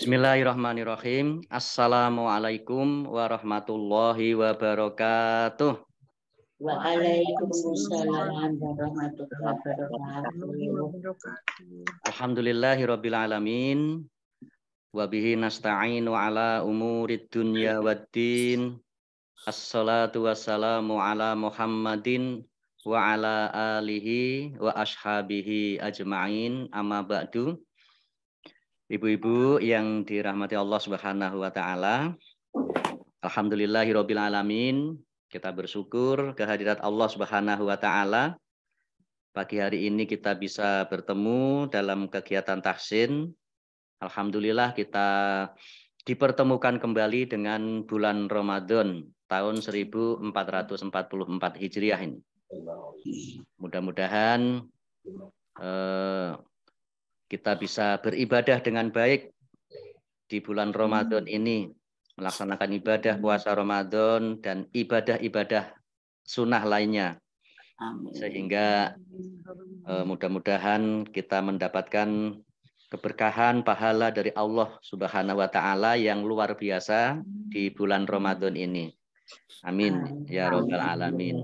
Bismillahirrahmanirrahim. Assalamualaikum warahmatullahi wabarakatuh. Waalaikumsalam warahmatullahi wabarakatuh. Alhamdulillahirabbil alamin. Wabihi nasta'inu ala umurid dunya waddin. Assalatu wassalamu ala Muhammadin wa ala alihi wa ashabihi ajma'in amma ba'du. Ibu-ibu yang dirahmati Allah Subhanahu wa taala. Alhamdulillahirabbil alamin. Kita bersyukur kehadirat Allah Subhanahu wa taala. Pagi hari ini kita bisa bertemu dalam kegiatan taksin. Alhamdulillah kita dipertemukan kembali dengan bulan Ramadan tahun 1444 Hijriah ini. Mudah-mudahan eh, kita bisa beribadah dengan baik di bulan Ramadan hmm. ini, melaksanakan ibadah puasa Ramadan dan ibadah-ibadah sunnah lainnya. Sehingga e, mudah-mudahan kita mendapatkan keberkahan pahala dari Allah Subhanahu wa taala yang luar biasa di bulan Ramadan ini. Amin ya rabbal alamin.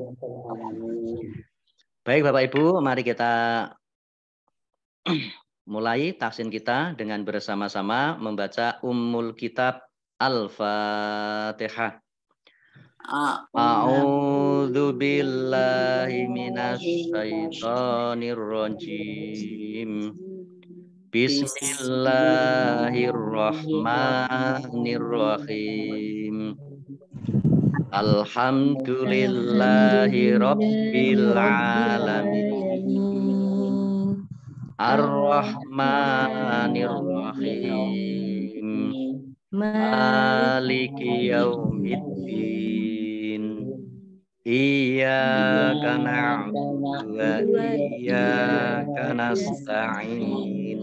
Baik Bapak Ibu, mari kita mulai tafsir kita dengan bersama-sama membaca Ummul Kitab Al-Fatihah. A'udzu billahi minasy rajim. Bismillahirrahmanirrahim. Alhamdulillahi rabbil alamin. Ar-Rahmanir-Rahim. Maliki yaumiddin. Iyyaka na'budu wa iyyaka nasta'in.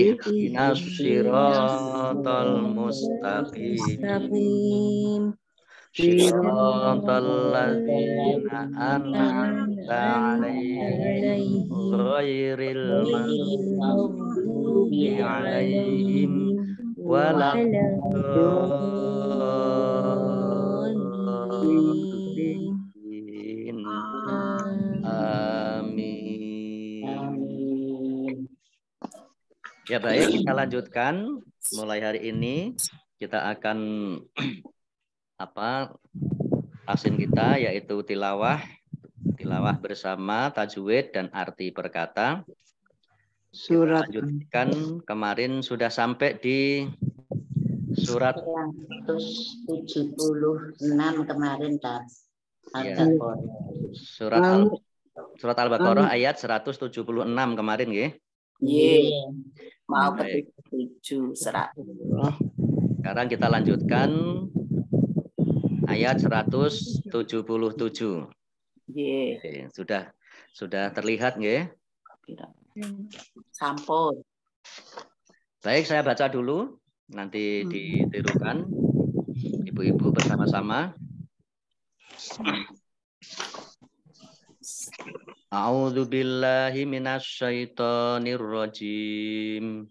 Ihdinas siratal mustaqim. صراط الذين أنعمت عليهم غير المغضوب عليهم ولا الضالين آمين Ya baik, kita lanjutkan mulai hari ini kita akan apa asin kita yaitu tilawah, tilawah bersama tajwid dan arti perkata. Surat kita lanjutkan kemarin sudah sampai di surat 176 kemarin Tad. Ya. Surat Al Surat Al-Baqarah ayat 176 kemarin nggih. Nggih. Iya. Iya. Mau ke 7 100. Sekarang kita lanjutkan ayat 177. Oke, Sudah sudah terlihat nggih? Sampun. Baik, saya baca dulu nanti hmm. ditirukan ibu-ibu bersama-sama. A'udzu billahi rajim.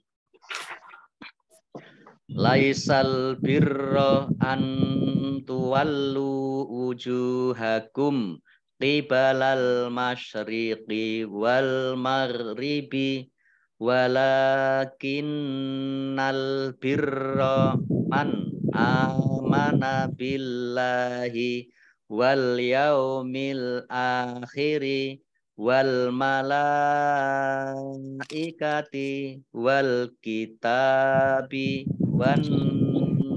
Laisal birra an tuwallu wujuhakum qibalal masyriqi wal maghribi walakinnal birra man amana billahi wal yaumil akhiri wal malaikati wal kitabi wan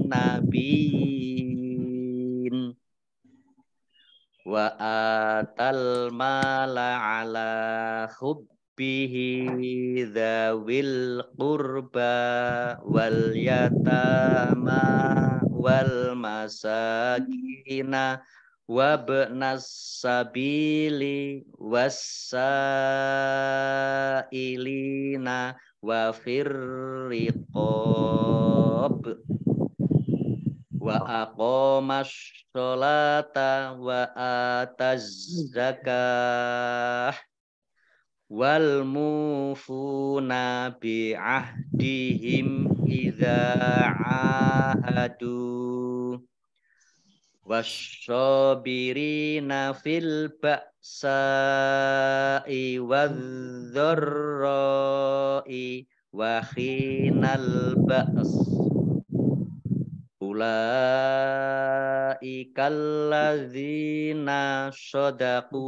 nabiin wa atal mala ala hubbihi dzawil qurba wal yatama wal masakina wabnas sabili wasailina wa firriqab wa aqamas sholata wa atas zakah wal mufuna bi ahdihim idza ahadu wasyabirina fil ba'sa'i wadh-dharra'i wa khinal ba's ulaikal ladzina sadaqu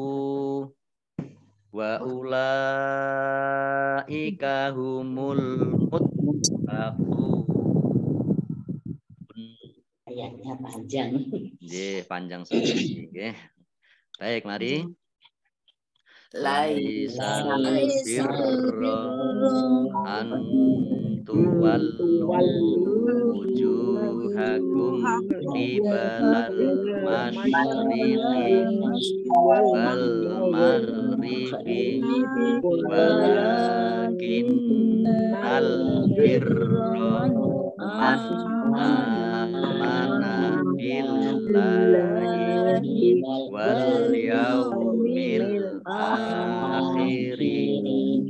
wa ulaika humul muttaqun ayatnya ya, panjang. Nggih, panjang sekali nggih. Baik, mari. Ya. Laisa birru an tuwallu wujuhakum qibalal masyriqi wal maghribi walakin al birra an billahi wal yaumil akhiri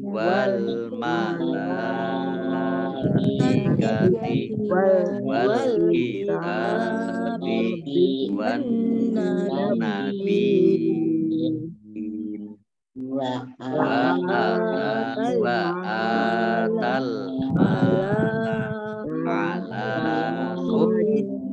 wal malaikati wal kitabi wan nabi wa wa atal ala ala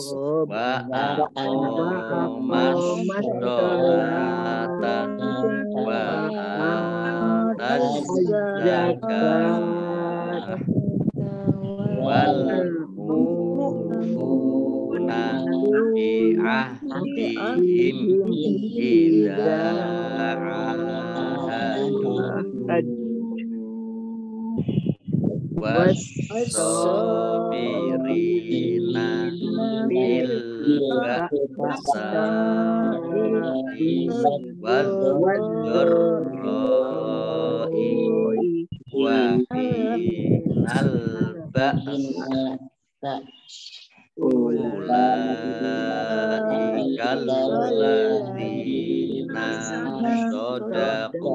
masdolatan wa wal mufuna bi ahdihim wasabirina bil basa'i wadurra'i wa hinal ba'sa ulaikal ladzina sadaqu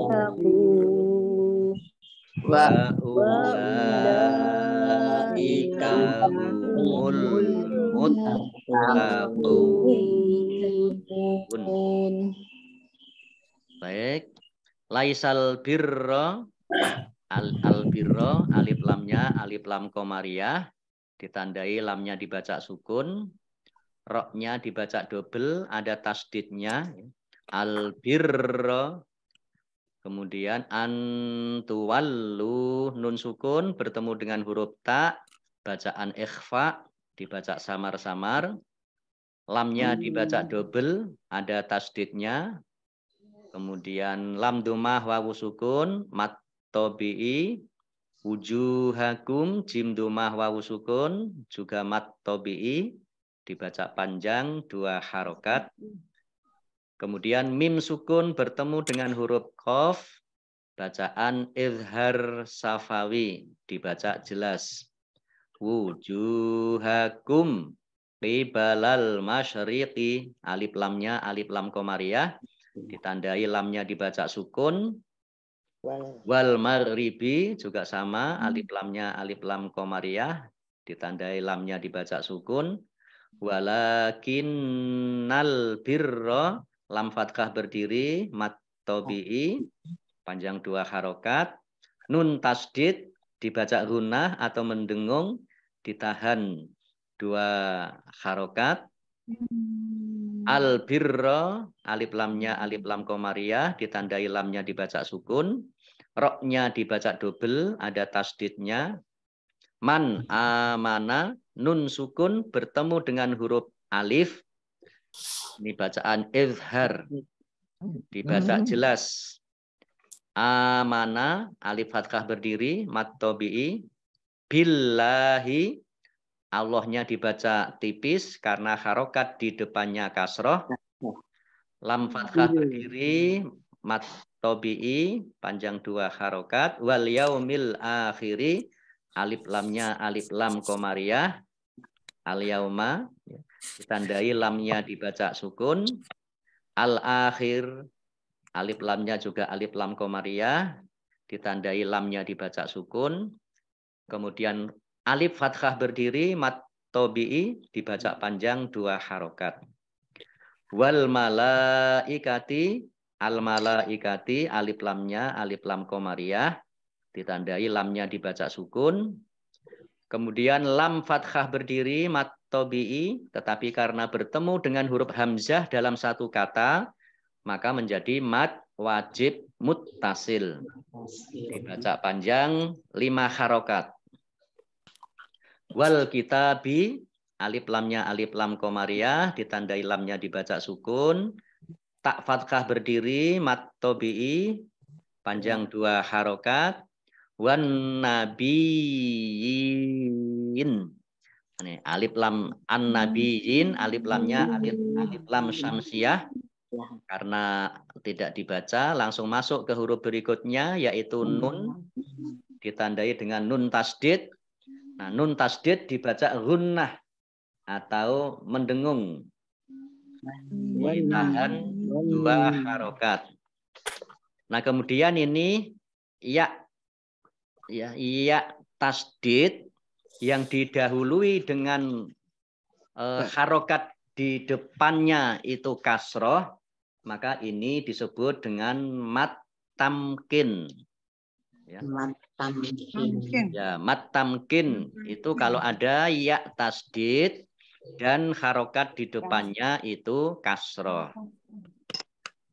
wa ulaika humul muttaqun. Baik. Laisal birro, al, al birra alif lamnya alif lam komariah ditandai lamnya dibaca sukun roknya dibaca double ada tasdidnya al birro. Kemudian antuwallu nun sukun bertemu dengan huruf ta, bacaan ikhfa dibaca samar-samar, lamnya dibaca hmm. double, ada tasdidnya. Kemudian lam dumah wawu sukun mat tobi'i wujuhakum jim dumah wawu sukun juga mat tobi'i dibaca panjang dua harokat Kemudian mim sukun bertemu dengan huruf kof, bacaan izhar safawi, dibaca jelas. Wujuhakum qibalal masyriqi, alif lamnya alif lam komariah, ditandai lamnya dibaca sukun, wal maribi juga sama, alif lamnya alif lam komariah, ditandai lamnya dibaca sukun, walakinnal birro lam fathah berdiri, mat tobi'i, panjang dua harokat, nun tasdid, dibaca runah atau mendengung, ditahan dua harokat, hmm. Al birro alif lamnya alif lam komariah ditandai lamnya dibaca sukun, roknya dibaca dobel ada tasdidnya. Man hmm. amana nun sukun bertemu dengan huruf alif ini bacaan izhar. Dibaca hmm. jelas. Amana alif fathah berdiri mat tobi'i billahi Allahnya dibaca tipis karena harokat di depannya kasroh. Lam fathah berdiri mat tobi'i panjang dua harokat wal yaumil akhiri alif lamnya alif lam komariah al yauma ya. Ditandai lamnya dibaca sukun. Al-akhir, alif lamnya juga alif lam komaria. Ditandai lamnya dibaca sukun. Kemudian alif fathah berdiri, mat tobi'i dibaca panjang dua harokat. Wal mala malaikati, al mala malaikati, alif lamnya, alif lam komaria. Ditandai lamnya dibaca sukun. Kemudian lam fathah berdiri, mat tobi'i, tetapi karena bertemu dengan huruf hamzah dalam satu kata, maka menjadi mat wajib muttasil. Dibaca panjang lima harokat. Wal kitabi, alif lamnya alif lam komariah, ditandai lamnya dibaca sukun. Tak fatkah berdiri, mat tobi'i, panjang dua harokat. Wan Nabi'in. Ini, alif lam an nabiin alif lamnya alif, alif lam syamsiah. Karena tidak dibaca, langsung masuk ke huruf berikutnya yaitu nun ditandai dengan nun tasdid. Nah, nun tasdid dibaca gunnah atau mendengung. Ditahan dua harokat. Nah, kemudian ini ya ya iya tasdid yang didahului dengan uh, harokat di depannya itu kasroh, maka ini disebut dengan mat tamkin. Ya. Mat tamkin. Ya, mat tamkin mm-hmm. itu kalau ada ya tasdid dan harokat di depannya itu kasroh.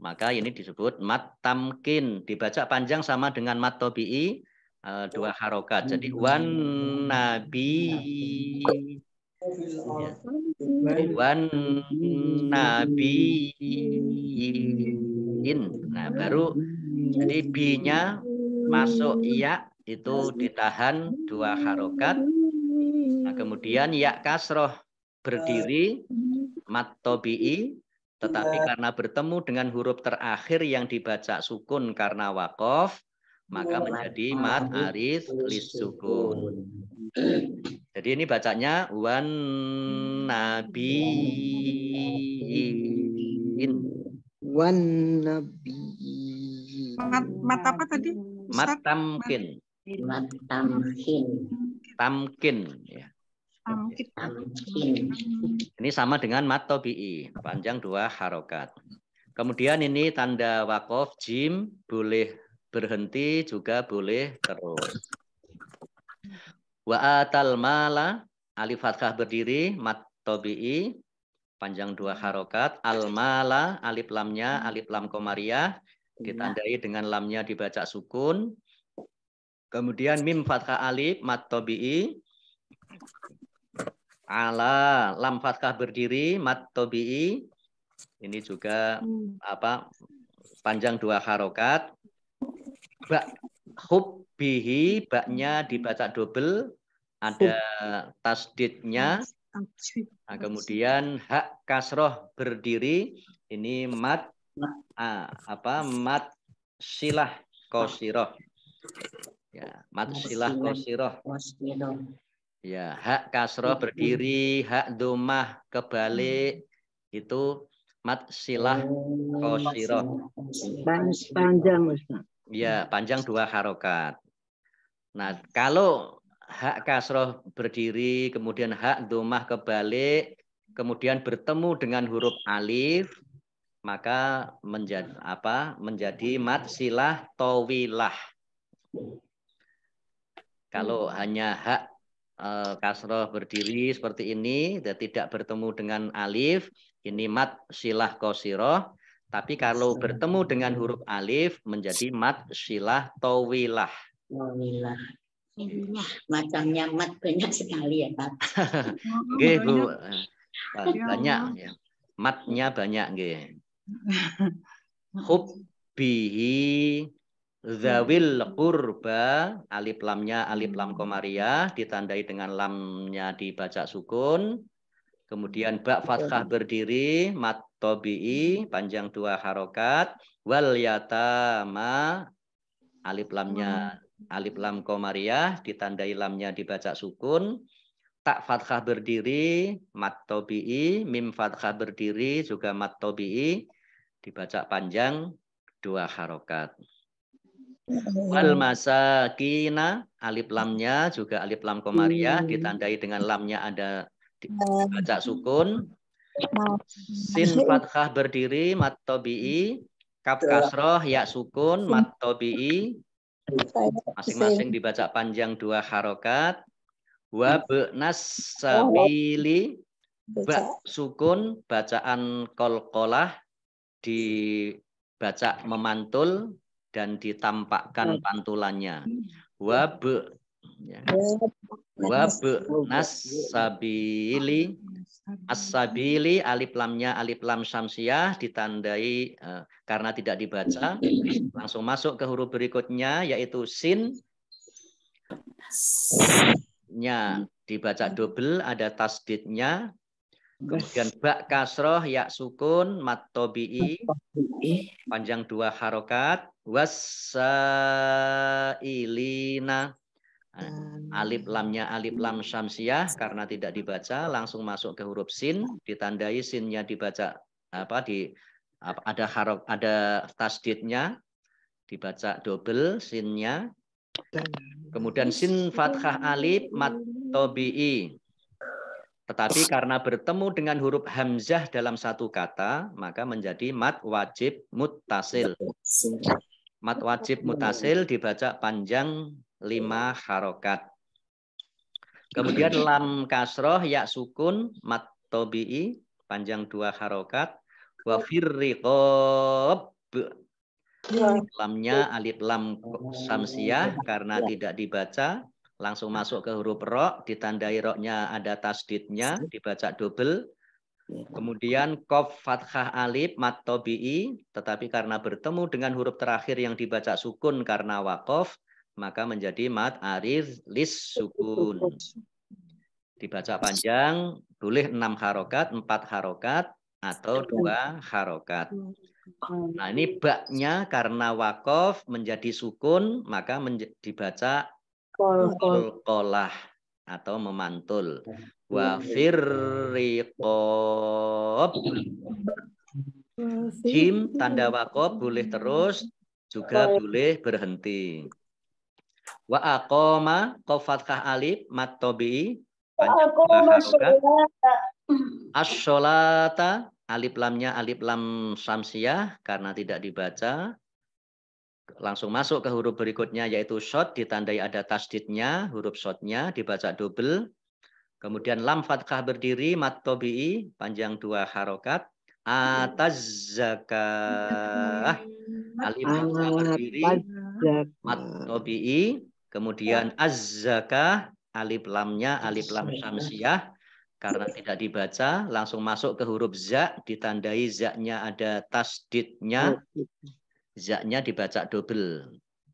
Maka ini disebut mat tamkin. Dibaca panjang sama dengan mat tobi'i, Eh, dua harokat. Hmm. Nah, jadi wan nabi wan nabi nabiin. Nah baru jadi b-nya masuk ya itu ditahan dua harokat. Nah kemudian ya kasroh berdiri mat tetapi karena bertemu dengan huruf terakhir yang dibaca sukun karena wakof, maka menjadi mat aris lisukun. Jadi ini bacanya wan nabiin. Wan nabi. Mat, mat apa tadi? Mat tamkin. Mat tamkin. Tamkin ya. Tamkin. Ini sama dengan mat tobi'i, panjang dua harokat. Kemudian ini tanda wakof jim boleh berhenti juga boleh terus. Wa'atal mala alif fathah berdiri mat tobi'i panjang dua hmm. harokat al mala alif lamnya hmm. alif lam komariah ditandai iya. dengan lamnya dibaca sukun kemudian mim fathah alif mat tobi'i ala lam fathah berdiri mat tobi'i ini juga hmm. apa panjang dua harokat bak hub bihi baknya dibaca double ada tasdidnya nah, kemudian hak kasroh berdiri ini mat ah, apa mat silah kosiroh ya mat silah kosiroh ya hak kasroh berdiri hak domah kebalik itu mat silah oh, kosiroh panjang Ustaz Ya, panjang dua harokat. Nah, kalau hak kasroh berdiri, kemudian hak domah kebalik, kemudian bertemu dengan huruf alif, maka menjadi apa? Menjadi mat silah towilah. Kalau hmm. hanya hak eh, kasroh berdiri seperti ini, dan tidak bertemu dengan alif, ini mat silah kosiroh, tapi kalau bertemu dengan huruf alif menjadi mat silah towilah. Towilah. Macamnya mat banyak sekali ya Pak. Oke Bu. Ya. Banyak ya. Matnya banyak nggih. Hubbihi Zawil kurba alif lamnya alif lam hmm. komariah ditandai dengan lamnya dibaca sukun. Kemudian bak fathah berdiri, mat tobi'i panjang dua harokat wal yatama alif lamnya hmm. alif lam komariah ditandai lamnya dibaca sukun tak fathah berdiri mat tobi'i mim fathah berdiri juga mat tobi'i dibaca panjang dua harokat wal hmm. masakina alif lamnya juga alif lam komariah hmm. ditandai dengan lamnya ada dibaca sukun Sin fathah berdiri mat tobi'i. Kaf iya. kasroh ya sukun mat tobi'i. Masing-masing dibaca panjang dua harokat. Wa iya. nas oh, sabili. Ba sukun bacaan kolkolah dibaca memantul dan ditampakkan iya. pantulannya. Wa ya. Wabu nasabili asabili alif lamnya alif lam syamsiah ditandai eh, karena tidak dibaca langsung masuk ke huruf berikutnya yaitu sin nya dibaca double ada tasdidnya kemudian bak kasroh ya sukun mat panjang dua harokat wasailina Alif lamnya alif lam ya, hmm. syamsiah karena tidak dibaca langsung masuk ke huruf sin ditandai sinnya dibaca apa di apa, ada harok ada tasdidnya dibaca double sinnya kemudian sin fathah alif mat tobi'i tetapi karena bertemu dengan huruf hamzah dalam satu kata maka menjadi mat wajib mutasil mat wajib mutasil dibaca panjang lima iya. harokat. Iya, kemudian iya. lam kasroh ya sukun mat tobi'i panjang dua harokat. Wa firriqob lamnya alif lam samsiah karena tidak dibaca langsung masuk ke huruf rok. ditandai roknya ada tasdidnya dibaca double kemudian kof fathah alif mat tobi'i tetapi karena bertemu dengan huruf terakhir yang dibaca sukun karena wakof maka menjadi mat arir lis sukun. Dibaca panjang boleh enam harokat, empat harokat, atau dua harokat. Nah ini baknya karena wakof menjadi sukun maka menj dibaca kolah atau memantul. Wa firriqob. Jim tanda wakof boleh terus juga boleh berhenti. Wa aqama qaf alif mat tabi'i As-sholata alif lamnya alif lam samsiah karena tidak dibaca langsung masuk ke huruf berikutnya yaitu shot ditandai ada tasdidnya huruf shotnya dibaca double kemudian lam fatkah berdiri mat tobi'i panjang dua harokat Atas zakah alif berdiri mat tobi'i, kemudian ya. az-zakah, alif lamnya alif lam samsiah karena tidak dibaca langsung masuk ke huruf za ditandai z-nya ada tasdidnya nya dibaca dobel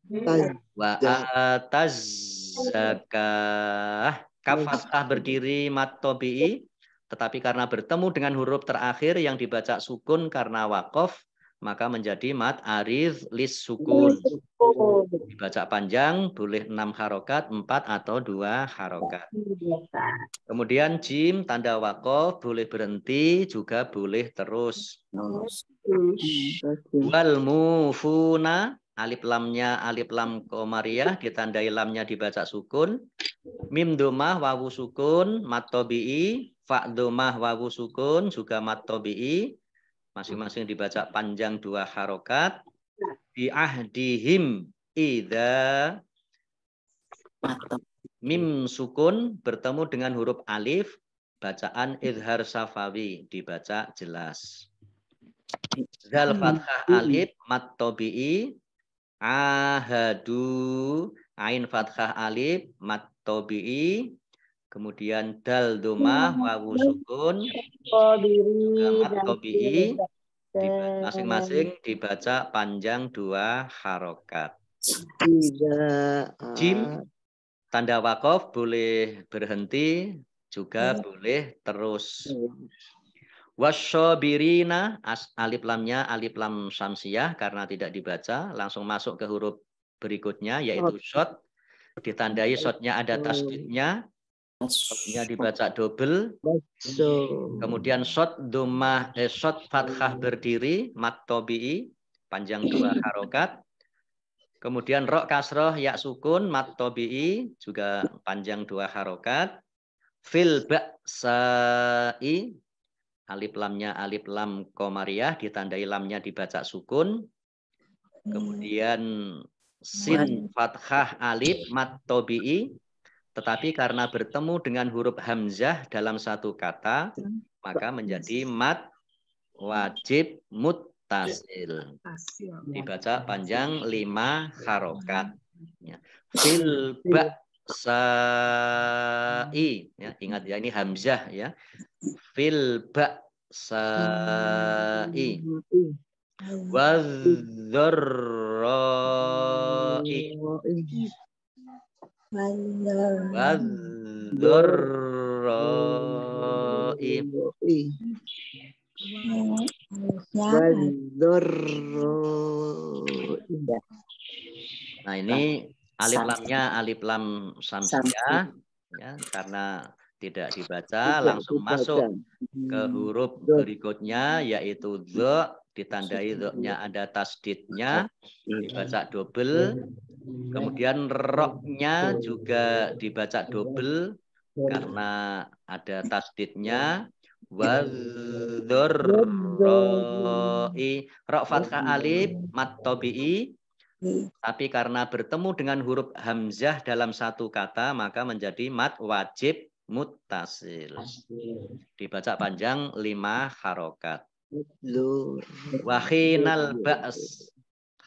wa ya. atazakah kafatah ya. berdiri mat tobi'i tetapi karena bertemu dengan huruf terakhir yang dibaca sukun karena wakof maka menjadi mat arif lis sukun Oh. Dibaca panjang boleh 6 harokat, 4 atau 2 harokat. Kemudian jim, tanda wakof, boleh berhenti, juga boleh terus. Wal mufuna, alif lamnya alif lam komariah, ditandai lamnya dibaca sukun. Mim domah wawu sukun, matobi'i. Fak fa domah wawu sukun, juga matobi'i. Masing-masing dibaca panjang dua harokat bi ahdihim idza mim sukun bertemu dengan huruf alif bacaan idhar safawi dibaca jelas zal fathah alif mat tobi'i ahadu ain fathah alif mat tobi'i kemudian dal domah wawu sukun mat tobi'i Masing-masing dibaca panjang dua harokat. Jim, eh, tanda wakof boleh berhenti, juga iya. boleh terus. Iya. Wasobirina, alif lamnya alif lam samsiah karena tidak dibaca, langsung masuk ke huruf berikutnya yaitu shot. Ditandai shotnya ada tasdidnya, Ya dibaca double. Kemudian shot domah eh, shot fathah berdiri matto panjang dua harokat. Kemudian rok kasroh yak sukun matto juga panjang dua harokat. Fil sa'i alif lamnya alif lam komariah ditandai lamnya dibaca sukun. Kemudian hmm. sin fathah alif matto tetapi iya. karena bertemu dengan huruf hamzah dalam satu kata, maka menjadi mat wajib mutasil. Dibaca panjang lima harokat. Ya. Fil iya. Ya, ingat ya, ini hamzah ya. Fil sa'i. Iya. Nah ini alif lamnya alif lam samsiah ya karena tidak dibaca langsung masuk ke huruf berikutnya yaitu the ditandai roknya ada tasdidnya iya. dibaca double iya. kemudian roknya juga dibaca double karena ada tasdidnya roi rok fathah alif mat tobi'i tapi karena bertemu dengan huruf hamzah dalam satu kata maka menjadi mat wajib mutasil dibaca panjang lima harokat Wahinal ba'as.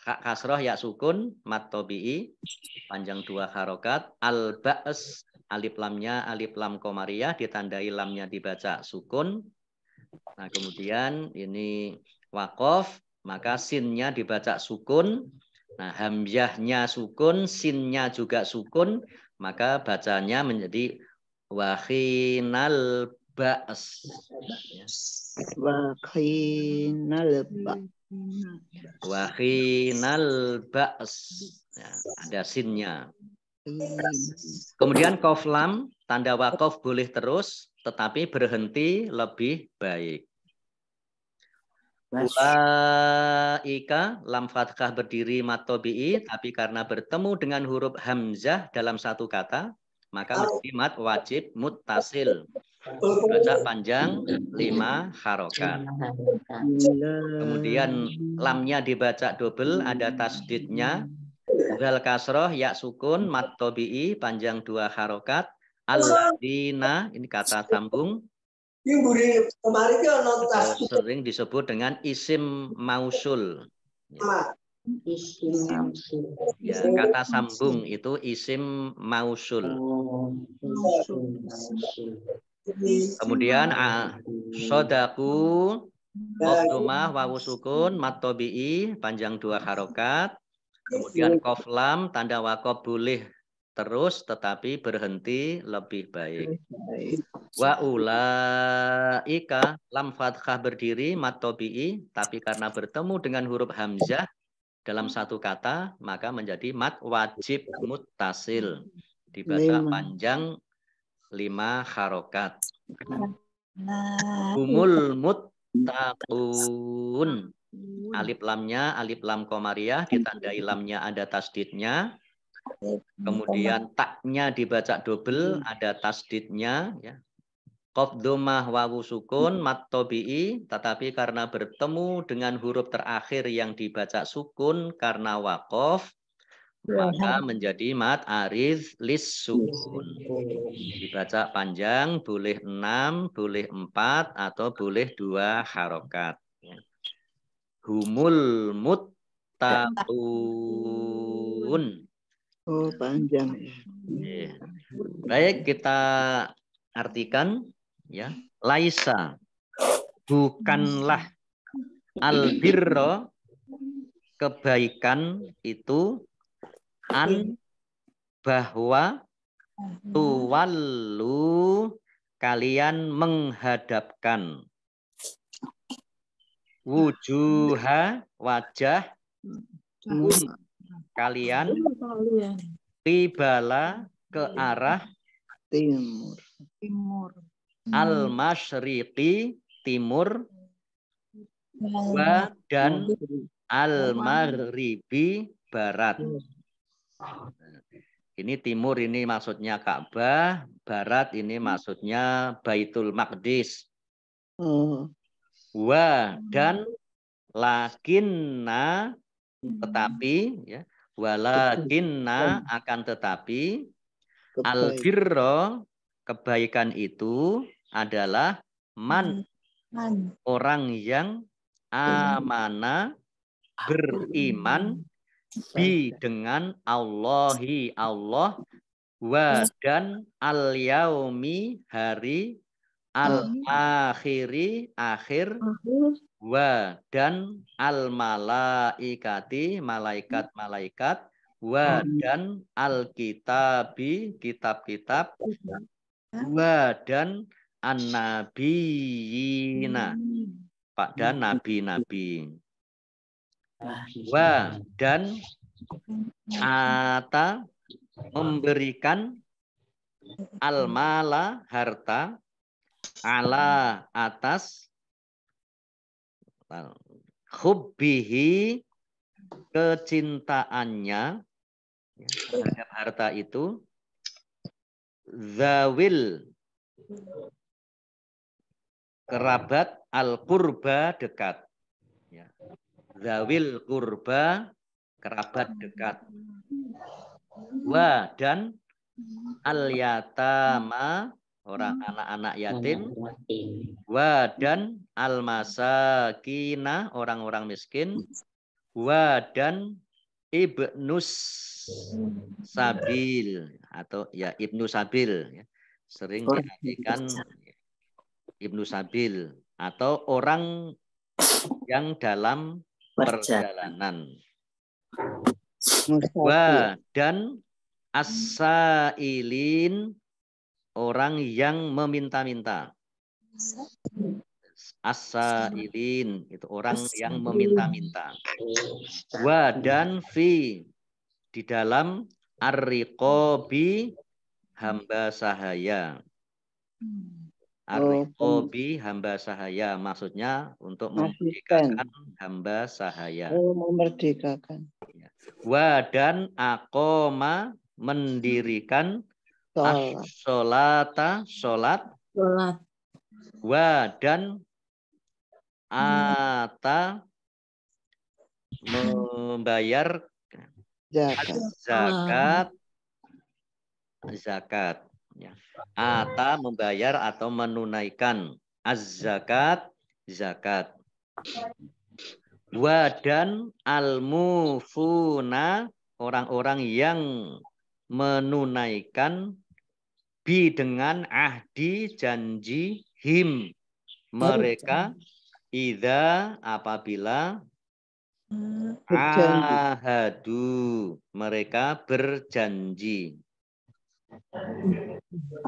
kasroh ya sukun mat tobi'i panjang dua harokat al baas alif lamnya alif lam komariah ditandai lamnya dibaca sukun nah kemudian ini wakof maka sinnya dibaca sukun nah hamzahnya sukun sinnya juga sukun maka bacanya menjadi wahinal ba'as Wahinal khinal Wahinal ba'as ya, ada sinnya kemudian koflam, tanda wakof boleh terus tetapi berhenti lebih baik Ulaika lam fatkah berdiri matobi'i tapi karena bertemu dengan huruf hamzah dalam satu kata maka mat wajib mutasil Baca panjang, lima harokat. Kemudian lamnya dibaca double, ada tasdidnya. Zal kasroh, ya sukun, mat tobi'i, panjang dua harokat. Al-ladina, ini kata sambung. Sering disebut dengan isim mausul. Isim mausul. Ya, kata sambung itu isim mausul. Oh, Kemudian ah, sodaku Moktumah wawu sukun matobi'i panjang dua harokat. Kemudian koflam tanda wakob boleh terus tetapi berhenti lebih baik. Wa ika lam fathah berdiri matobi'i tapi karena bertemu dengan huruf hamzah dalam satu kata maka menjadi mat wajib mutasil dibaca panjang lima harokat. Nah. Humul mutakun. Alif lamnya, alif lam komariah, ditandai lamnya ada tasdidnya. Kemudian taknya dibaca dobel, ada tasdidnya. Ya. Qobdomah wawu sukun mat tobi'i, tetapi karena bertemu dengan huruf terakhir yang dibaca sukun karena wakof, Iya. maka menjadi mat arif sukun Dibaca panjang boleh enam, boleh empat, atau boleh dua harokat. Humul muttaqun. Oh, panjang ya. iya. Baik, kita artikan ya. Laisa bukanlah albirro kebaikan itu an iya. bahwa mm-hmm. tuwalu kalian menghadapkan wujuha wajah kalian ya. tibalah ke iya. arah timur timur al masyriqi timur dan al maribi barat iya. Ini timur ini maksudnya Ka'bah, barat ini hmm. maksudnya Baitul Maqdis. wah hmm. Wa hmm. dan lakinna tetapi ya walakinna ya. akan tetapi al kebaikan itu adalah man, man. orang yang amanah ah. beriman bi dengan Allahi Allah wa iya. dan al yaumi hari al iya. akhiri akhir wa dan al malaikati malaikat malaikat wa iya. dan al kitabi kitab-kitab wa dan an nabiyina pada nabi-nabi Wa dan ata memberikan almala harta ala atas hubbihi kecintaannya ya, terhadap harta itu zawil kerabat al kurba dekat zawil kurba kerabat dekat hmm. wa dan hmm. al yatama orang hmm. anak-anak yatim wa dan al masakina orang-orang miskin wa dan ibnus sabil atau ya ibnu sabil ya. sering diartikan ibnu sabil atau orang yang dalam perjalanan. Wa dan asailin orang yang meminta-minta. Asailin itu orang yang meminta-minta. Wa dan fi di dalam arriqobi hamba sahaya. Hmm. Oh, Arikobi hamba sahaya maksudnya untuk memerdekakan hamba sahaya. Oh, memerdekakan. Iya. Wa dan akoma mendirikan solata solat. Solat. Wa dan ata membayar Zakat. zakat Ya. Ata membayar atau menunaikan az-zakat zakat. Wadan al-mufuna orang-orang yang menunaikan bi dengan ahdi janji him mereka ida apabila ahadu mereka berjanji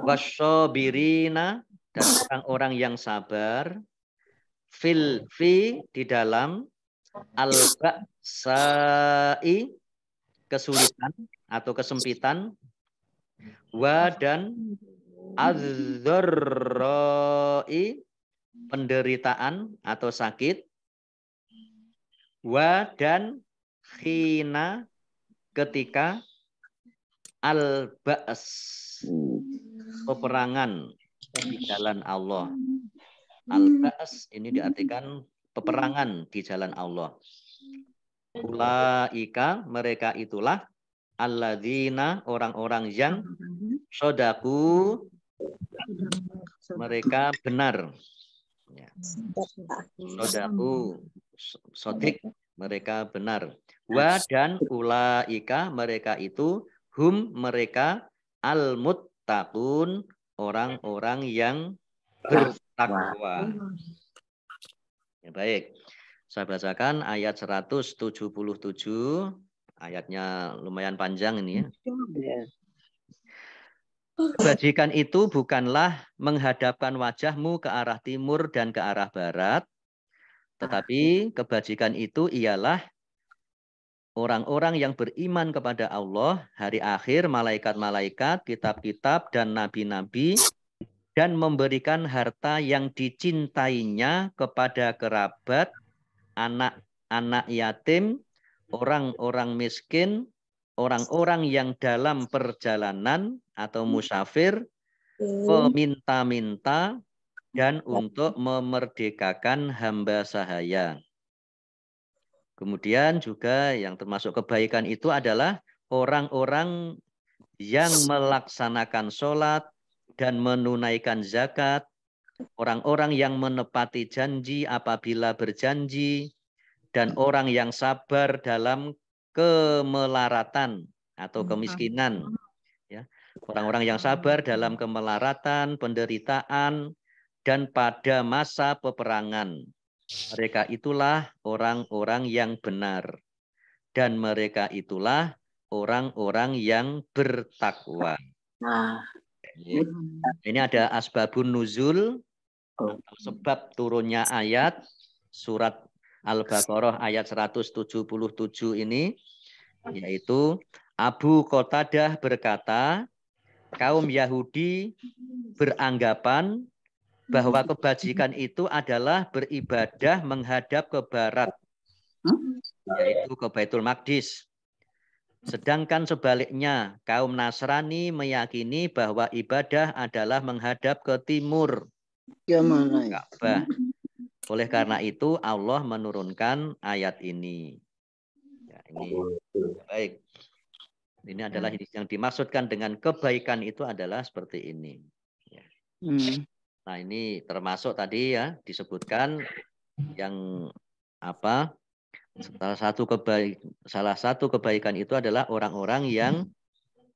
Wasobirina dan orang-orang yang sabar fil fi di dalam al sai kesulitan atau kesempitan wa dan azzarra'i penderitaan atau sakit wa dan khina ketika al ba'as hmm. peperangan di jalan Allah. Hmm. al ba'as ini diartikan peperangan di jalan Allah. Ulaika mereka itulah alladzina orang-orang yang sodaku mereka benar. Ya. Sodaku sodik mereka benar. Wa dan ulaika mereka itu hum mereka al muttaqun orang-orang yang bertakwa. Ya, baik. Saya bacakan ayat 177. Ayatnya lumayan panjang ini ya. Kebajikan itu bukanlah menghadapkan wajahmu ke arah timur dan ke arah barat, tetapi kebajikan itu ialah orang-orang yang beriman kepada Allah, hari akhir, malaikat-malaikat, kitab-kitab, dan nabi-nabi, dan memberikan harta yang dicintainya kepada kerabat, anak-anak yatim, orang-orang miskin, orang-orang yang dalam perjalanan atau hmm. musafir, hmm. peminta-minta, dan untuk memerdekakan hamba sahaya. Kemudian juga yang termasuk kebaikan itu adalah orang-orang yang melaksanakan sholat dan menunaikan zakat, orang-orang yang menepati janji apabila berjanji, dan orang yang sabar dalam kemelaratan atau hmm. kemiskinan. Ya. Orang-orang yang hmm. sabar dalam kemelaratan, penderitaan, dan pada masa peperangan. Mereka itulah orang-orang yang benar. Dan mereka itulah orang-orang yang bertakwa. Nah. Ini ada asbabun nuzul, oh. sebab turunnya ayat, surat Al-Baqarah ayat 177 ini, yaitu Abu Qatadah berkata, kaum Yahudi beranggapan bahwa hmm. kebajikan itu adalah beribadah menghadap ke barat, hmm. yaitu ke Baitul Maqdis. Sedangkan sebaliknya, kaum Nasrani meyakini bahwa ibadah adalah menghadap ke timur. Ya mana ya? Oleh karena itu Allah menurunkan ayat ini. Ya, ini baik. Ini adalah yang dimaksudkan dengan kebaikan itu adalah seperti ini. Ya. Hmm. Nah, ini termasuk tadi ya disebutkan yang apa? Salah satu kebaik salah satu kebaikan itu adalah orang-orang yang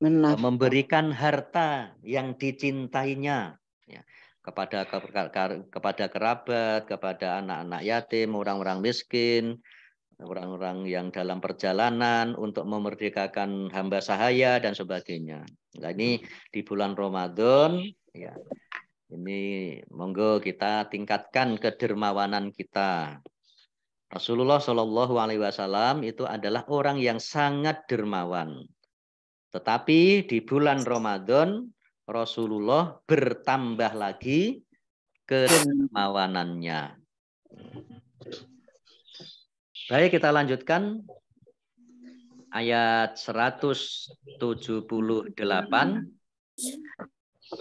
e, memberikan harta yang dicintainya ya, kepada ke, ke, kepada kerabat, kepada anak-anak yatim, orang-orang miskin, orang-orang yang dalam perjalanan untuk memerdekakan hamba sahaya dan sebagainya. Nah, ini di bulan Ramadan ya ini monggo kita tingkatkan kedermawanan kita. Rasulullah Shallallahu Alaihi Wasallam itu adalah orang yang sangat dermawan. Tetapi di bulan Ramadan Rasulullah bertambah lagi kedermawanannya. Baik, kita lanjutkan ayat 178.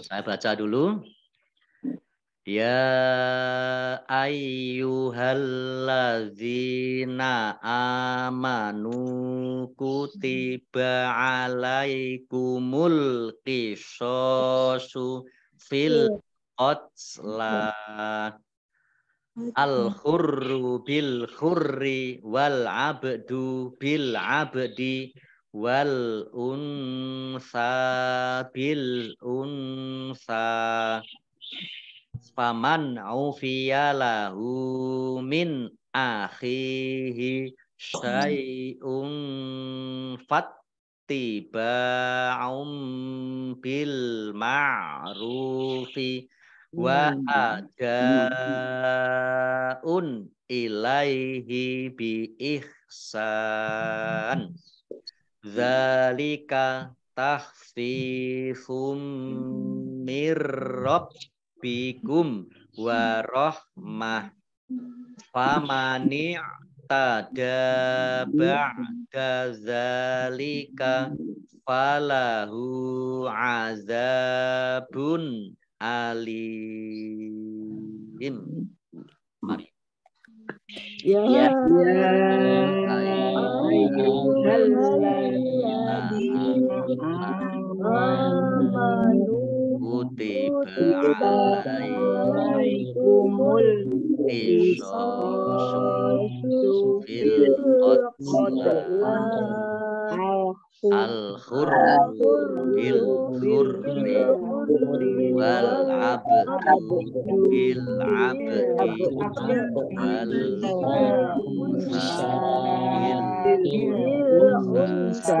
Saya baca dulu. Ya ayyuhallazina amanu kutiba alaikumul qisasu fil iya. qatla iya. al khurru bil khurri wal abdu bil abdi wal unsa bil unsa faman aufiyalahu min akhihi syai'un fattiba'um bil ma'rufi wa ada'un ilaihi bi ihsan zalika tahfifum mir bikum warohmah famani tadaba falahu azabun alim mari Ya, ya, ya, ya, kutiba alaikumul qisasu fil al-hurru bil hurri wal abdu bil abdi wal unsa bil unsa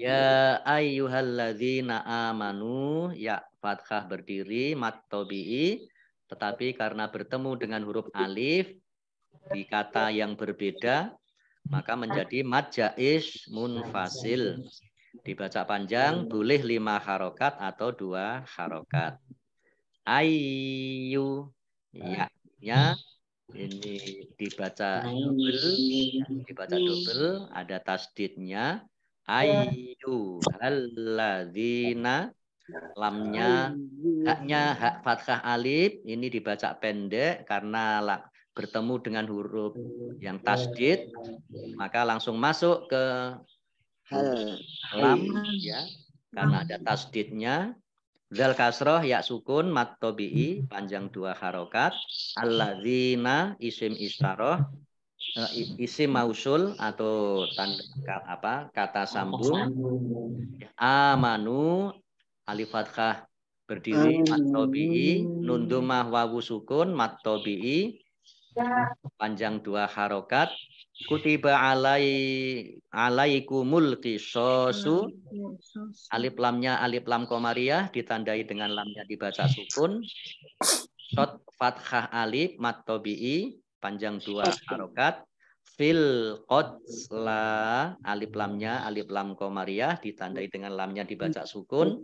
Ya ayyuhalladzina amanu ya fathah berdiri mat tobi'i tetapi karena bertemu dengan huruf alif di kata yang berbeda maka menjadi mad jais munfasil. Dibaca panjang boleh lima harokat atau dua harokat. Ayu ya ya ini dibaca double dibaca double ada tasdidnya Ayu alladzina lamnya haknya hak fathah alif ini dibaca pendek karena bertemu dengan huruf yang tasdid maka langsung masuk ke lam ya karena ada tasdidnya Zal kasroh ya sukun mat tobi'i panjang dua harokat alladzina isim istaroh Eh, isi mausul atau tanda, apa kata sambung ya, amanu alif fathah berdiri matobi'i nundumah wawu sukun matobi ya. panjang dua harokat kutiba alai alaikumul kisosu alif lamnya alif lam komariah ditandai dengan lamnya dibaca sukun Tot fathah alif matobi panjang dua harokat fil la alif lamnya alif lam komariah ditandai dengan lamnya dibaca sukun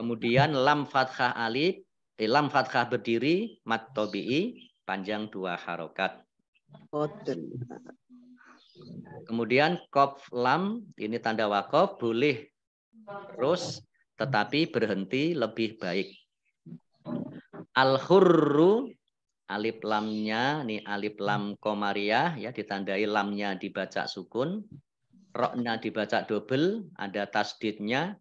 kemudian lam fathah alif eh, lam fathah berdiri mat tobi'i panjang dua harokat kemudian kop lam ini tanda wakof boleh terus tetapi berhenti lebih baik al hurru alif lamnya ini alif hmm. lam komariah ya ditandai lamnya dibaca sukun roknya dibaca dobel ada tasdidnya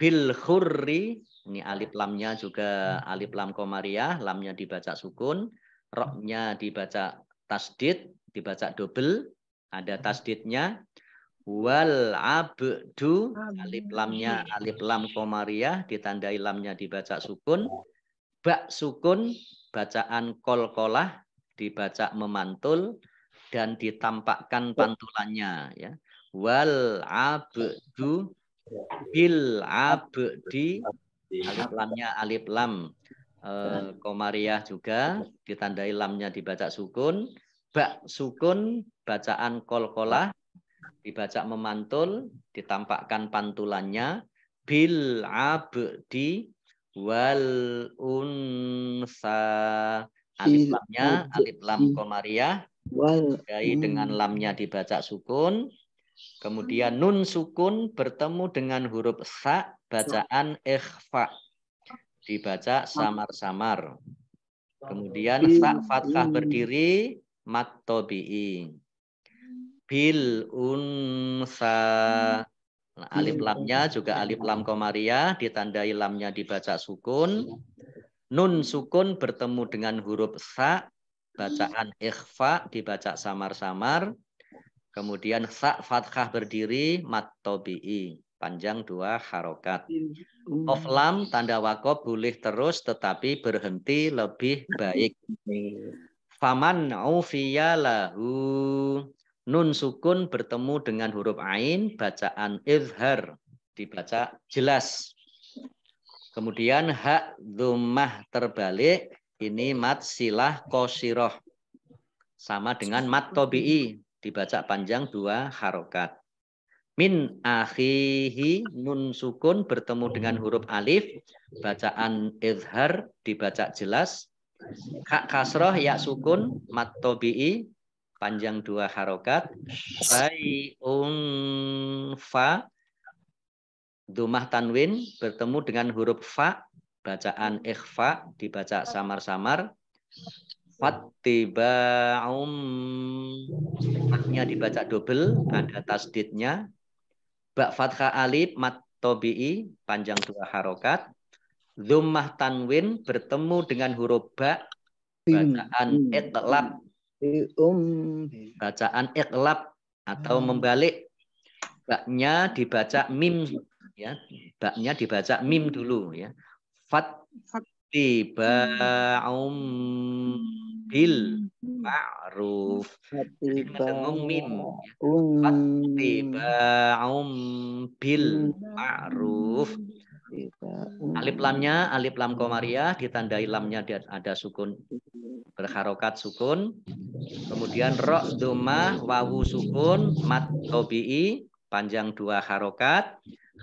bil hurri ini alif lamnya juga hmm. alif lam komariah lamnya dibaca sukun roknya dibaca tasdid dibaca dobel ada hmm. tasdidnya wal abdu alif lamnya alif lam komariah ditandai lamnya dibaca sukun bak sukun bacaan kol-kolah dibaca memantul dan ditampakkan oh. pantulannya ya wal abdu bil abdi alif lamnya alif lam e, komariah juga ditandai lamnya dibaca sukun bak sukun bacaan kol-kolah dibaca memantul ditampakkan pantulannya bil abdi wal unsa alif lamnya alif lam komariah dari dengan lamnya dibaca sukun kemudian nun sukun bertemu dengan huruf sa bacaan ikhfa dibaca samar-samar kemudian sa fathah berdiri mat tobi'i bil unsa Nah, alif iya, lamnya iya. juga iya. alif lam komariah ditandai lamnya dibaca sukun. Nun sukun bertemu dengan huruf sa, bacaan ikhfa dibaca samar-samar. Kemudian sa fathah berdiri, mat tobi'i. Panjang dua harokat. Of lam, tanda wakob boleh terus tetapi berhenti lebih baik. Faman ufiya Nun sukun bertemu dengan huruf ain, bacaan izhar dibaca jelas. Kemudian hak dhumah terbalik ini mat silah kosiroh. Sama dengan mat tobi'i dibaca panjang dua harokat. Min akhihi nun sukun bertemu dengan huruf alif, bacaan izhar dibaca jelas. Hak kasroh ya sukun mat tobi'i panjang dua harokat. un fa Dumah tanwin bertemu dengan huruf fa bacaan ikhfa dibaca samar-samar fattiba'um fatnya dibaca double ada tasdidnya ba fathah alif mat tobi'i panjang dua harokat Dumah tanwin bertemu dengan huruf ba bacaan iqlab Bacaan ikhlab atau hmm. membalik. Baknya dibaca mim ya. Baknya dibaca mim dulu ya. Fat um bil ma'ruf dengung mim ya. tibaum bil hmm. ma'ruf Alif hmm. lamnya, alif lam komariah, ditandai lamnya ada sukun berharokat sukun. Kemudian rok duma wawu sukun mat tobi'i panjang dua harokat.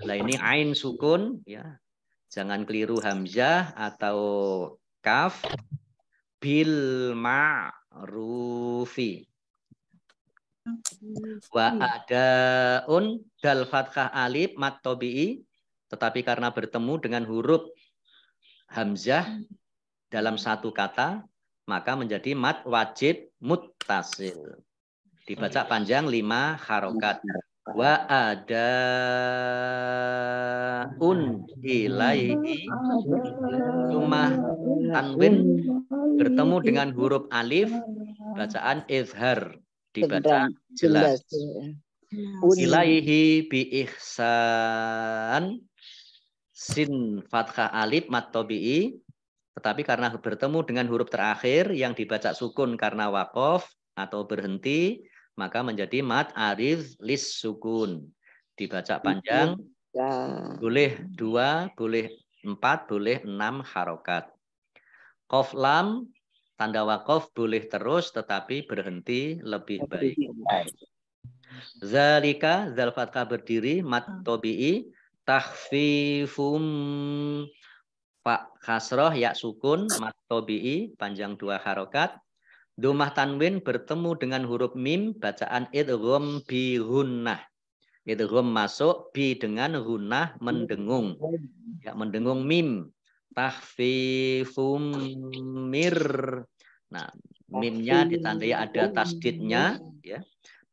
Nah ini ain sukun ya. Jangan keliru hamzah atau kaf bil rufi, wa ada un dal fathah alif mat tobi'i tetapi karena bertemu dengan huruf hamzah dalam satu kata, maka menjadi mat wajib muttasil. Dibaca panjang lima harokat. Wa ada un ilaihi cuma tanwin bertemu dengan huruf alif bacaan izhar dibaca jelas. Ilaihi bi ihsan sin fathah alif mat tobi'i tetapi karena bertemu dengan huruf terakhir yang dibaca sukun karena wakof atau berhenti maka menjadi mat arif lis sukun dibaca hmm, panjang ya. boleh dua boleh empat boleh enam harokat kof lam tanda wakof boleh terus tetapi berhenti lebih baik. Zalika zal berdiri mat hmm. tobi'i tahfifum Pak kasroh ya sukun mat tobi panjang dua harokat Dumah tanwin bertemu dengan huruf mim bacaan idrom bi hunnah idrom masuk bi dengan hunah mendengung ya mendengung mim tahfifum mir nah mimnya ditandai ada tasdidnya ya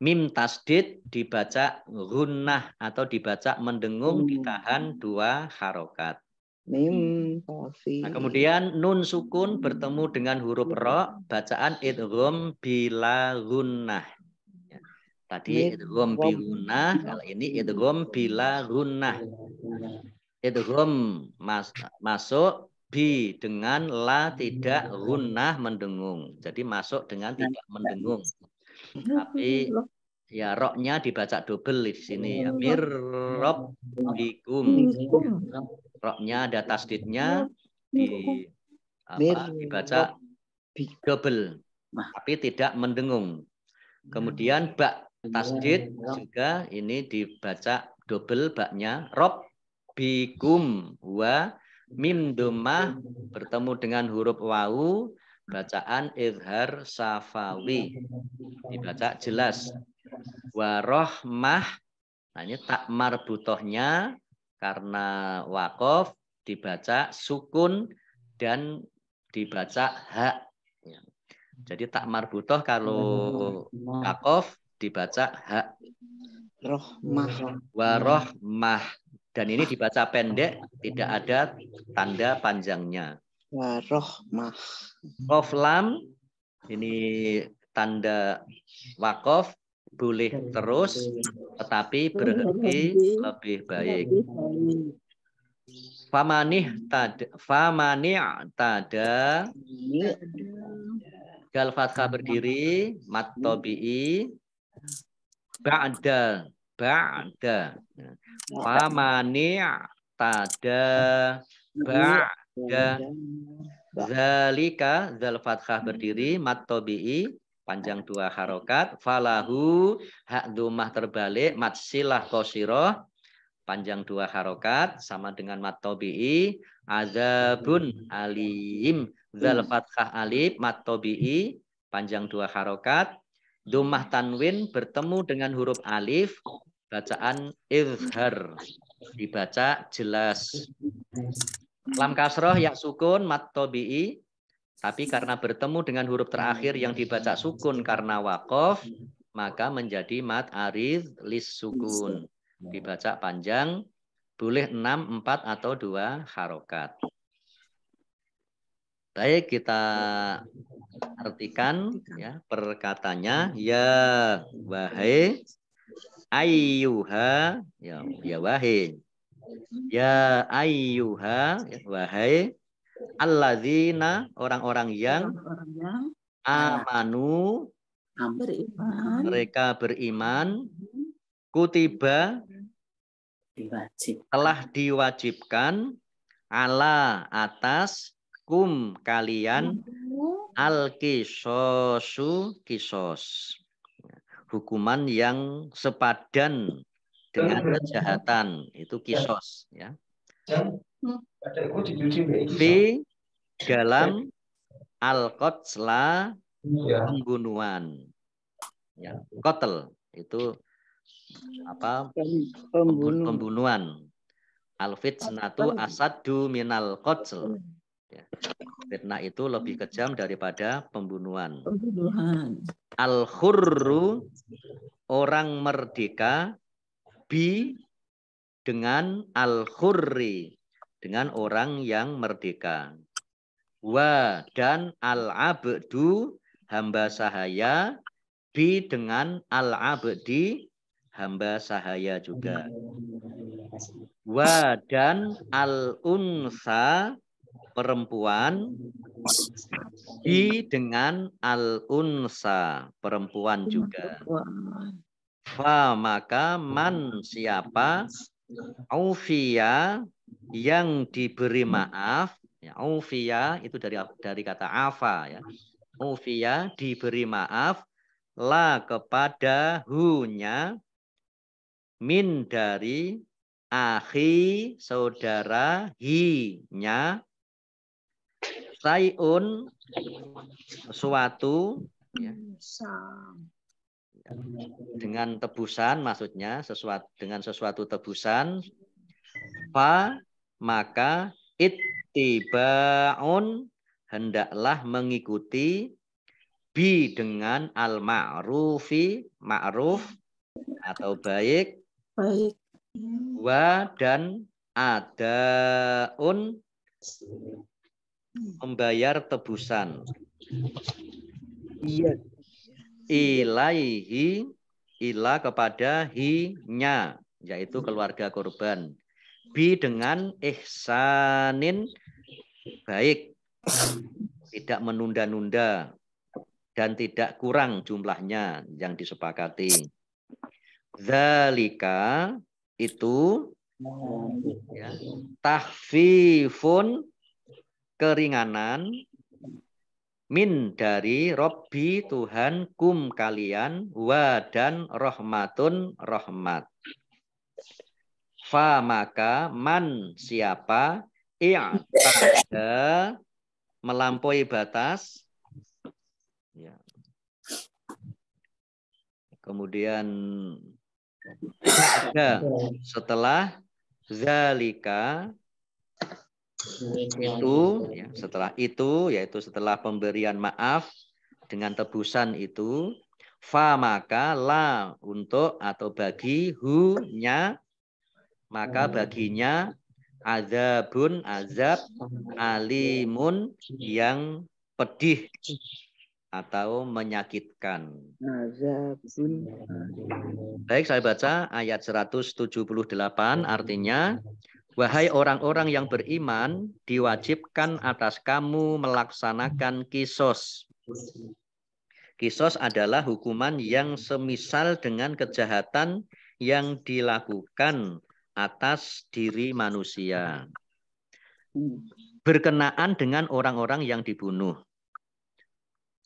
Mim tasdid dibaca runnah atau dibaca mendengung hmm. ditahan dua harokat. Mim hmm. tasdid. Nah, kemudian nun sukun hmm. bertemu dengan huruf ro bacaan idgham bila runnah. Ya, tadi idgham bi runnah. kalau ini idgham bila gunnah. Idgham mas masuk bi dengan la tidak runnah mendengung. Jadi masuk dengan tidak mendengung. Tapi ya roknya dibaca double di sini ya hmm. rok bikum. Roknya ada tasdidnya di apa, dibaca double nah. tapi tidak mendengung. Hmm. Kemudian bak tasdid juga ini dibaca double baknya rob bikum wa mim domah bertemu dengan huruf wau Bacaan Irhar safawi. Dibaca jelas. Warohmah. Nah ini tak marbutohnya karena wakof dibaca sukun dan dibaca ha. Ya. Jadi tak marbutoh kalau wakof dibaca ha. Rohmah. Warohmah. Dan ini dibaca pendek, tidak ada tanda panjangnya warohmah. Kof lam ini tanda wakof boleh terus tetapi berhenti lebih baik. Famanih tada famani tada gal fathah berdiri mat tobi'i ba'da ba'da famani tada ba'da Ya. zalika zal fathah hmm. berdiri mat tobi'i panjang dua harokat falahu hak dumah terbalik mat silah kosiroh panjang dua harokat sama dengan mat tobi'i azabun alim zal hmm. fathah alif mat tobi'i panjang dua harokat dumah tanwin bertemu dengan huruf alif bacaan izhar dibaca jelas Lam kasroh ya sukun mat tobi'i. Tapi karena bertemu dengan huruf terakhir yang dibaca sukun karena wakof, maka menjadi mat arid lis sukun. Dibaca panjang, boleh 6, 4, atau 2 harokat. Baik, kita artikan ya perkatanya ya wahai ayuha ya ya wahai Ya ayyuha, wahai alladzina orang-orang yang amanu mereka beriman kutiba telah diwajibkan ala atas kum kalian al kisosu kisos hukuman yang sepadan dengan kejahatan itu kisos ya v hmm. dalam al kotsla iya. pembunuhan ya kotel itu apa pembunuhan al fitnatu asadu minal kotsel hmm. ya. fitnah itu lebih kejam daripada pembunuhan pembunuhan al khurru orang merdeka bi dengan al-khurri, dengan orang yang merdeka. Wa dan al-abdu hamba sahaya bi dengan al-abdi hamba sahaya juga. Wa dan al-unsa perempuan bi dengan al-unsa perempuan juga. Fa maka man siapa aufia yang diberi maaf ya aufia itu dari dari kata afa ya aufia diberi maaf la kepada hunya min dari ahi saudara hinya sayun suatu ya dengan tebusan maksudnya sesuatu dengan sesuatu tebusan fa maka ittibaun hendaklah mengikuti bi dengan al ma'rufi ma'ruf atau baik baik wa dan adaun membayar tebusan iya ilaihi ila kepada hinya yaitu hmm. keluarga korban bi dengan ihsanin baik tidak menunda-nunda dan tidak kurang jumlahnya yang disepakati zalika itu hmm. ya, tahfifun keringanan min dari Robbi Tuhan kum kalian wa dan rahmatun rahmat. Fa maka man siapa ada. melampaui batas ya. Kemudian ada setelah zalika itu ya, setelah itu yaitu setelah pemberian maaf dengan tebusan itu fa maka la untuk atau bagi hu nya maka hmm. baginya azabun azab alimun yang pedih atau menyakitkan. Baik, saya baca ayat 178 artinya Wahai orang-orang yang beriman, diwajibkan atas kamu melaksanakan kisos. Kisos adalah hukuman yang semisal dengan kejahatan yang dilakukan atas diri manusia. Berkenaan dengan orang-orang yang dibunuh.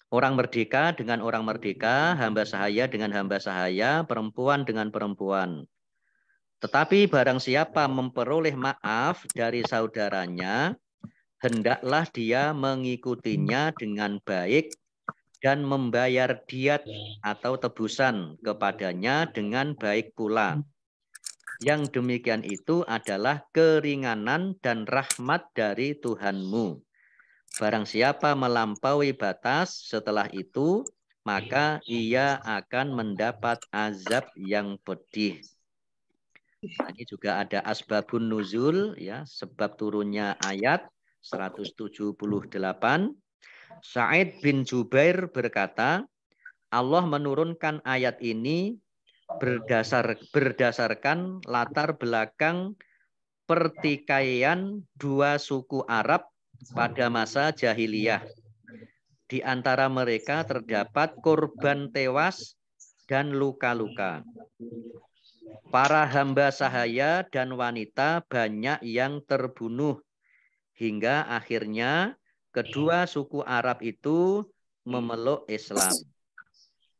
Orang merdeka dengan orang merdeka, hamba sahaya dengan hamba sahaya, perempuan dengan perempuan. Tetapi barang siapa memperoleh maaf dari saudaranya, hendaklah dia mengikutinya dengan baik dan membayar diat atau tebusan kepadanya dengan baik pula. Yang demikian itu adalah keringanan dan rahmat dari Tuhanmu. Barang siapa melampaui batas setelah itu, maka ia akan mendapat azab yang pedih. Nah, ini juga ada asbabun nuzul ya, sebab turunnya ayat 178. Sa'id bin Jubair berkata, Allah menurunkan ayat ini berdasar berdasarkan latar belakang pertikaian dua suku Arab pada masa jahiliyah. Di antara mereka terdapat korban tewas dan luka-luka. Para hamba sahaya dan wanita banyak yang terbunuh hingga akhirnya kedua suku Arab itu memeluk Islam.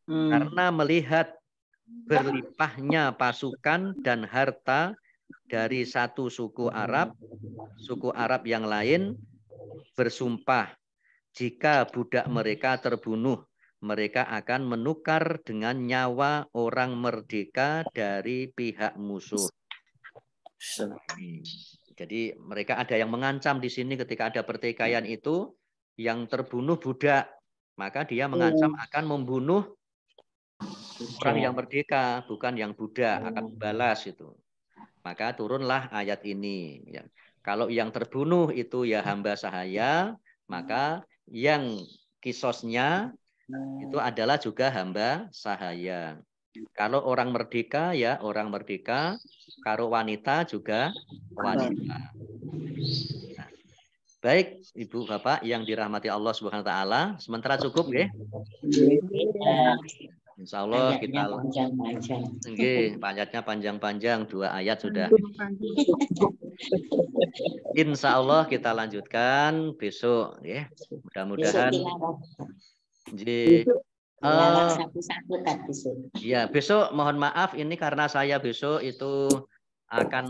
Hmm. Karena melihat berlimpahnya pasukan dan harta dari satu suku Arab, suku Arab yang lain bersumpah jika budak mereka terbunuh, mereka akan menukar dengan nyawa orang merdeka dari pihak musuh. Jadi mereka ada yang mengancam di sini ketika ada pertikaian itu yang terbunuh budak, maka dia mengancam oh. akan membunuh orang yang merdeka, bukan yang budak akan membalas oh. itu. Maka turunlah ayat ini. Ya. Kalau yang terbunuh itu ya hamba sahaya, maka yang kisosnya hmm. itu adalah juga hamba sahaya. Kalau orang merdeka ya orang merdeka, kalau wanita juga wanita. Nah, baik Ibu Bapak yang dirahmati Allah Subhanahu wa taala, sementara cukup ya. Insya Allah kita Oke, panjatnya panjang-panjang dua ayat sudah. Insya Allah kita lanjutkan besok ya. Mudah-mudahan jadi. Uh, eh, iya, satu-satu Ya, besok mohon maaf ini karena saya besok itu akan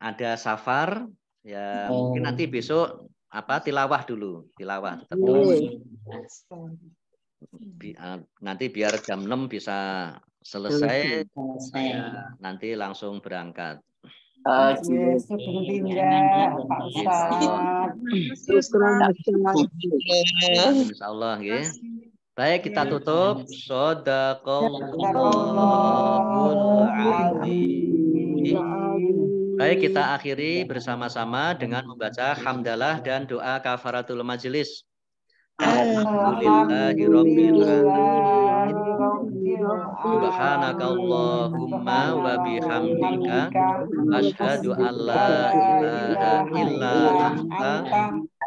ada safar ya oh. mungkin nanti oh. besok apa tilawah dulu, tilawah tetap iya, dulu. Iya. Bi eh, nanti biar jam 6 bisa selesai, selesai. Ya, nanti langsung berangkat. Uh, yes, tidak Pak Ustaz. Terus terang Insyaallah ya. Baik kita tutup. Sadaqallahul azim. Baik, kita akhiri ya. bersama-sama dengan membaca hamdalah dan doa kafaratul majelis. Alhamdulillahirabbil alamin. Subhanakallahumma wa bihamdika asyhadu an la ilaha illa anta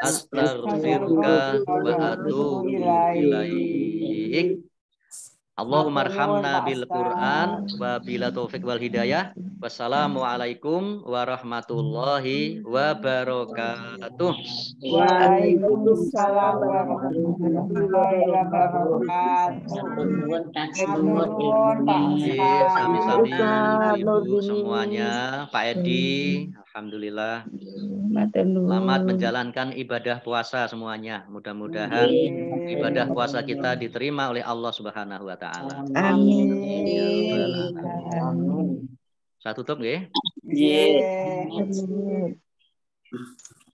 astaghfiruka wa atubu ilaik. Allahumma arhamna bil Qur'an wa bila taufik wal hidayah. Wassalamualaikum warahmatullahi wabarakatuh. Waalaikumsalam warahmatullahi wabarakatuh. Iya, sami-sami semuanya, Pak Edi, Alhamdulillah. Selamat menjalankan ibadah puasa semuanya. Mudah-mudahan ibadah puasa kita diterima oleh Allah Subhanahu wa taala. Amin. Ya Satu tutup nggih? Iya. Nggih.